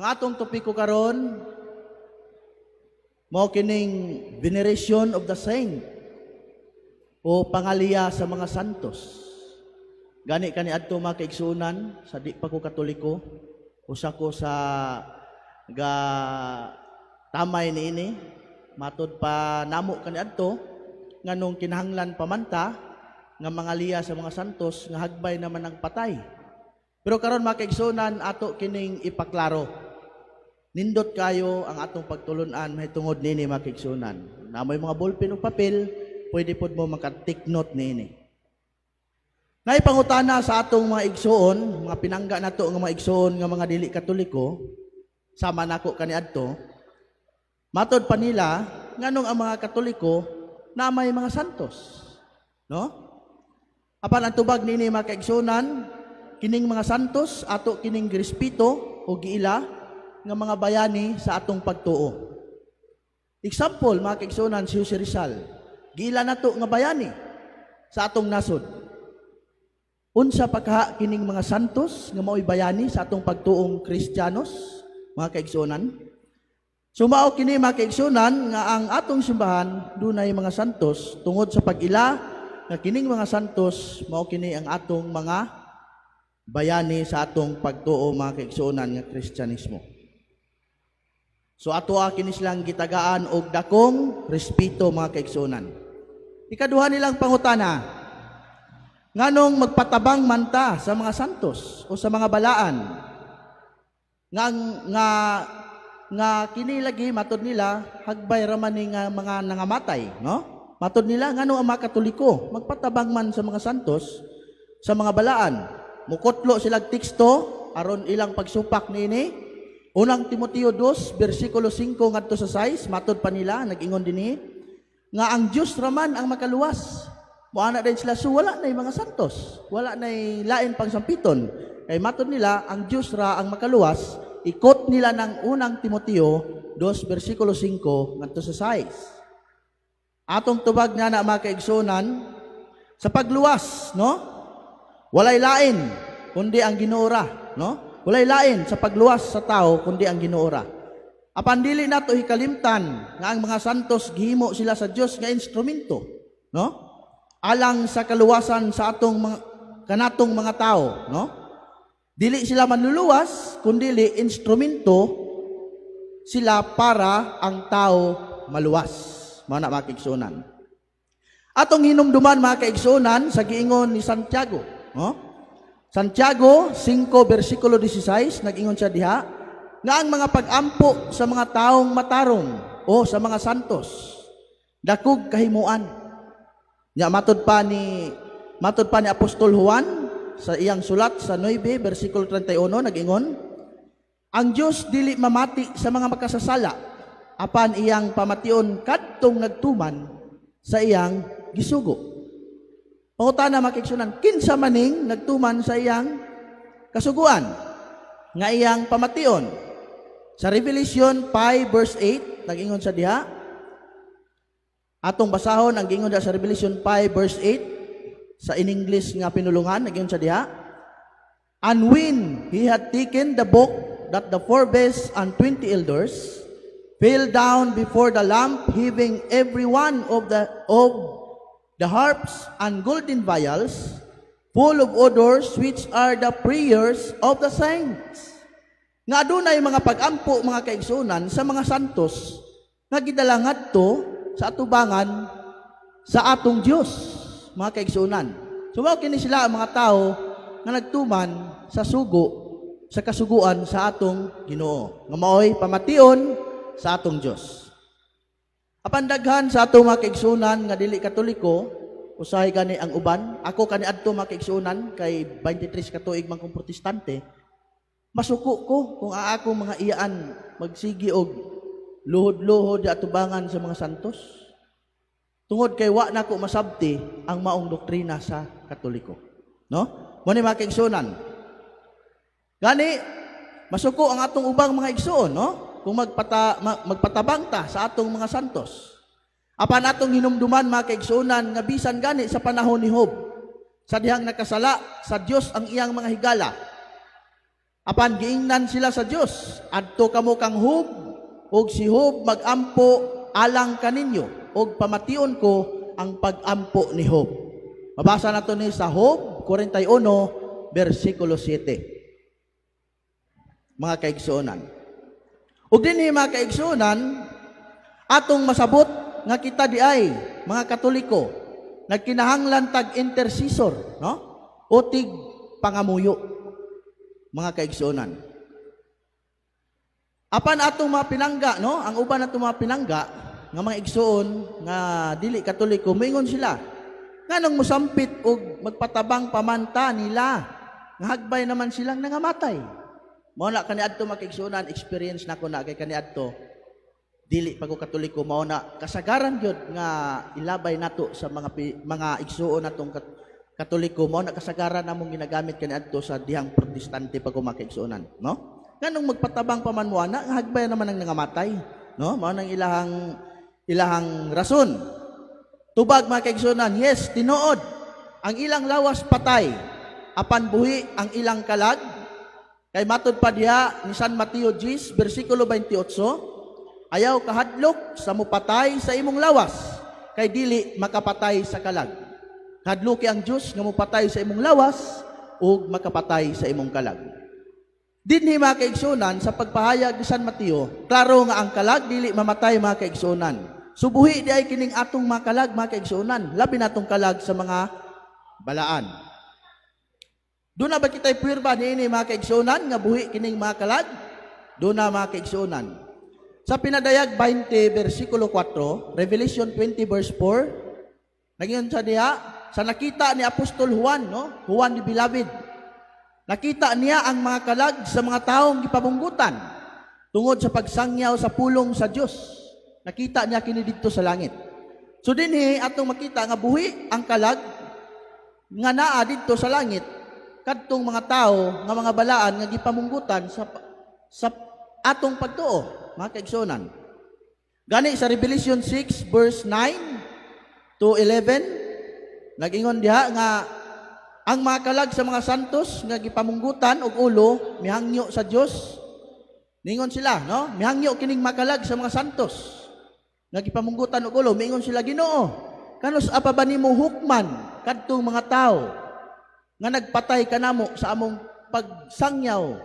Ang atong topiko karon mao kining veneration of the saint o pangaliya sa mga santos. Gani kani adto makaigsunan sa di pa ko katoliko usa ko sa ga tamay ni ini matod pa namo kani adto nganong kinahanglan pamanta nga mga sa mga santos nga hagbay naman ang patay. Pero karon makaigsunan ato kining ipaklaro. Nindot kayo ang atong pagtulunan mahitungod nini makiksunan. may mga ballpen o papel, pwede pod mo makatik note nini. Naipangutana sa atong mga igsuon, mga pinangga nato nga mga igsuon nga mga dili katoliko, sama nako kaniadto, matod pa nila nganong ang mga katoliko na may mga santos. No? Apan ang tubag nini mga kaigsunan, kining mga santos ato kining grispito o giila nga mga bayani sa atong pagtuo. Example, mga kaigsunan, si Jose Rizal. Gila na to nga bayani sa atong nasod. Unsa pagka kining mga santos nga mao'y bayani sa atong pagtuong Kristiyanos, mga kaigsunan. Sumao kini mga kaigsunan nga ang atong simbahan dunay mga santos tungod sa pagila nga kining mga santos mao kini ang atong mga bayani sa atong pagtuo mga kaigsunan nga Kristiyanismo. So ato akin silang gitagaan og dakong respeto mga kaigsoonan. Ikaduha nilang pangutana, nganong magpatabang manta sa mga santos o sa mga balaan nga nga nga kini matud nila hagbay ra man nga mga nangamatay, no? matud nila ngano ang mga Katoliko magpatabang man sa mga santos sa mga balaan. Mukotlo sila teksto aron ilang pagsupak nini Unang Timoteo 2, versikulo 5 ngadto sa 6, matod pa nila, nag-ingon din nga ang Diyos raman ang makaluwas. Muana din sila, so wala na mga santos. Wala na lain pang sampiton. Kay matod nila, ang Diyos ra ang makaluwas. Ikot nila ng unang Timoteo 2, versikulo 5 ngadto sa 6. Atong tubag na na mga kaigsunan, sa pagluwas, no? Walay lain, kundi ang ginura, no? Walay lain sa pagluwas sa tao kundi ang Ginoora. Apan dili nato hikalimtan nga ang mga santos gihimo sila sa Dios nga instrumento, no? Alang sa kaluwasan sa atong mga kanatong mga tao, no? Dili sila manluluwas kundi li instrumento sila para ang tao maluwas. Mga na makiksunan. Atong hinumduman mga kaigsunan sa giingon ni Santiago, no? Santiago 5 versikulo 16 nagingon siya diha nga ang mga pagampo sa mga taong matarong o sa mga santos dakog kahimuan. Nya matod pa ni matod pa ni Apostol Juan sa iyang sulat sa 9 versikulo 31 nagingon ang Dios dili mamati sa mga makasasala apan iyang pamation kadtong nagtuman sa iyang gisugo. Pahuta na makiksunan, kinsa maning nagtuman sa iyang kasuguan, nga iyang pamation. Sa Revelation 5 verse 8, nagingon sa diha, atong basahon ang gingon sa Revelation 5 verse 8, sa in English nga pinulungan, nagingon sa diha, And when he had taken the book that the four beasts and twenty elders fell down before the lamp, heaving every one of the of the harps and golden vials, full of odors which are the prayers of the saints. Nga adunay mga pagampo mga kaigsunan sa mga santos nga gidalangad to sa atubangan sa atong Dios mga kaigsunan. So mao kini sila ang mga tao nga nagtuman sa sugo sa kasuguan sa atong Ginoo nga maoy pamation sa atong Dios. Kapandaghan sa ato makigsunan nga dili katoliko, usahay gani ang uban. Ako kani adto makigsunan kay 23 katuig man kong protestante. Masuko ko kung aako mga iyaan magsigi og luhod-luhod atubangan sa mga santos. Tungod kay wa na ko masabti ang maong doktrina sa katoliko. No? Mo makigsunan. Gani masuko ang atong ubang mga igsoon, no? kung magpata, magpatabang ta sa atong mga santos. Apan atong hinumduman mga kaigsunan nga bisan gani sa panahon ni Hob. Sa dihang nakasala sa Dios ang iyang mga higala. Apan giingnan sila sa Dios adto kamo kang Hob og si Hob magampo alang kaninyo og pamation ko ang pagampo ni Hob. Mabasa nato ni sa Hob 41 versikulo 7. Mga kaigsunan. Og dinhi eh, mga kaigsunan, atong masabot nga kita di ay mga Katoliko nagkinahanglan tag intercessor, no? O tig pangamuyo mga kaigsunan. Apan atong mga pinangga, no? Ang uban atong mga pinangga nga mga igsuon nga dili Katoliko, moingon sila nganong musampit og magpatabang pamanta nila nga hagbay naman silang nangamatay. Mao na kani kaniadto makigsunan experience nako na kay adto dili pag katoliko mao na kasagaran gyud nga ilabay nato sa mga mga igsuon natong katoliko mao na kasagaran namong ginagamit kani adto sa dihang protestante pag makigsuonan, no? Nganong magpatabang pa man mo na nga hagbay naman ang nangamatay, no? Mao nang ilahang ilahang rason. Tubag mga kaigsunan, yes, tinuod. Ang ilang lawas patay, apan buhi ang ilang kalag Kay matod pa diya ni San Mateo 10 bersikulo 28, ayaw kahadlok sa mupatay sa imong lawas kay dili makapatay sa kalag. Hadloki ang Dios nga mupatay sa imong lawas ug makapatay sa imong kalag. Dinhi mga kaigsunan sa pagpahayag ni San Mateo, klaro nga ang kalag dili mamatay mga kaigsunan. Subuhi di ay kining atong mga kalag mga kaigsunan, labi natong kalag sa mga balaan. Doon na ba kita'y pirba niini mga kaigsunan, nga buhi kining mga kalag? Doon na mga kaigsunan. Sa pinadayag 20 versikulo 4, Revelation 20 verse 4, nagyon sa diha, sa nakita ni Apostol Juan, no? Juan the Beloved, nakita niya ang mga kalag sa mga taong gipabunggutan tungod sa pagsangyaw sa pulong sa Dios. Nakita niya kini didto sa langit. So dinhi atong makita nga buhi ang kalag nga naa didto sa langit kadtong mga tao nga mga balaan nga gipamunggutan sa sa atong pagtuo, mga kaigsunan. Gani sa Revelation 6 verse 9 to 11 nagingon diha nga ang makalag sa mga santos nga gipamunggutan og ulo mihangyo sa Dios ningon sila no mihangyo kining makalag sa mga santos nga gipamunggutan og ulo miingon sila Ginoo kanus apa ba nimo hukman kadtong mga tao nga nagpatay ka namo sa among pagsangyaw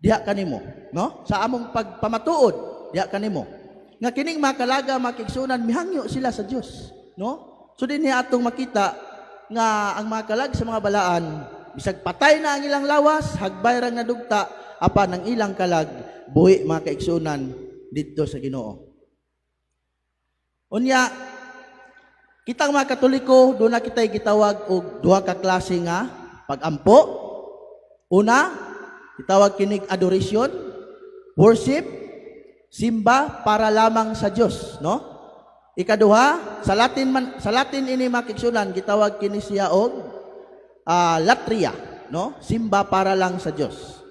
diha kanimo, no? Sa among pagpamatuod diha kanimo. Nga kining makalaga makigsunan mihangyo sila sa Dios, no? So din atong makita nga ang makalag sa mga balaan bisag patay na ang ilang lawas, hagbay ra na dugta apan ang ilang kalag buhi mga kaigsunan didto sa Ginoo. Unya, kitang mga Katoliko, do na kita'y gitawag og duha ka klase nga pagampo. Una, itawag kinig adoration, worship, simba para lamang sa Dios, no? Ikaduha, sa Latin man, sa Latin ini makiksulan gitawag kini siya og uh, latria, no? Simba para lang sa Dios.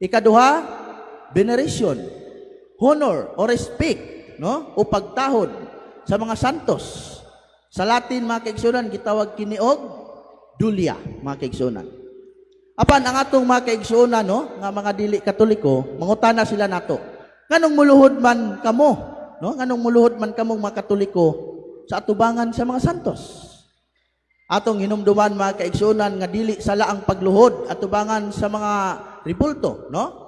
Ikaduha, veneration, honor or respect, no? O pagtahod sa mga santos. Sa Latin makiksulan gitawag kini og dulya, mga kaigsunan. Apan, ang atong mga kaigsunan, no, nga mga dili katoliko, mangutana sila nato. Nganong muluhod man kamo, no? Nganong muluhod man kamo mga katoliko sa atubangan sa mga santos. Atong hinumduman mga kaigsunan nga dili sala ang pagluhod atubangan sa mga ribulto, no?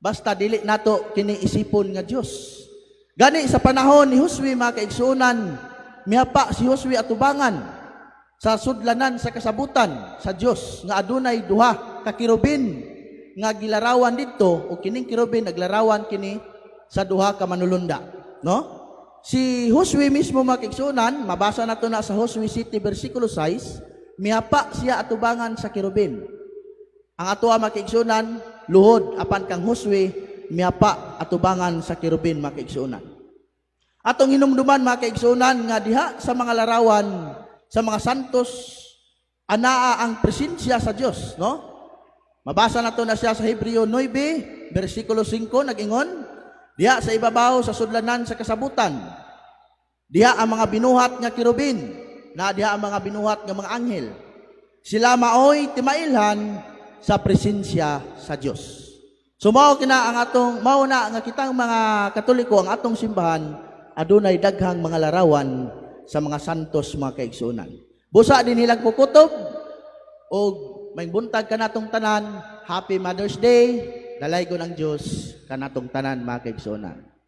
Basta dili nato kini isipon nga Dios. Gani sa panahon ni Josue mga kaigsunan, miapa si Josue atubangan sa sudlanan sa kasabutan sa Dios nga adunay duha ka kirubin nga gilarawan didto o kining kirubin naglarawan kini sa duha ka manulunda no si Josue mismo makigsunan mabasa nato na sa Josue City bersikulo 6 miapa siya atubangan sa kirubin ang atoa makigsunan luhod apan kang Josue miapa atubangan sa kirubin makigsunan atong hinumduman makigsunan nga diha sa mga larawan sa mga santos, anaa ang presensya sa Diyos, no? Mabasa na to na siya sa Hebreo 9, versikulo 5, nagingon, Diya sa ibabaw sa sudlanan sa kasabutan, diha ang mga binuhat nga kirubin, na diha ang mga binuhat nga mga anghel. Sila maoy timailhan sa presensya sa Diyos. So mao kina ang atong mao na nga kitang mga Katoliko ang atong simbahan adunay daghang mga larawan sa mga santos mga kaigsunan. Busa din nilang kukutob o may buntag ka natong tanan, Happy Mother's Day, dalay ko ng Diyos kanatong tanan mga kaigsunan.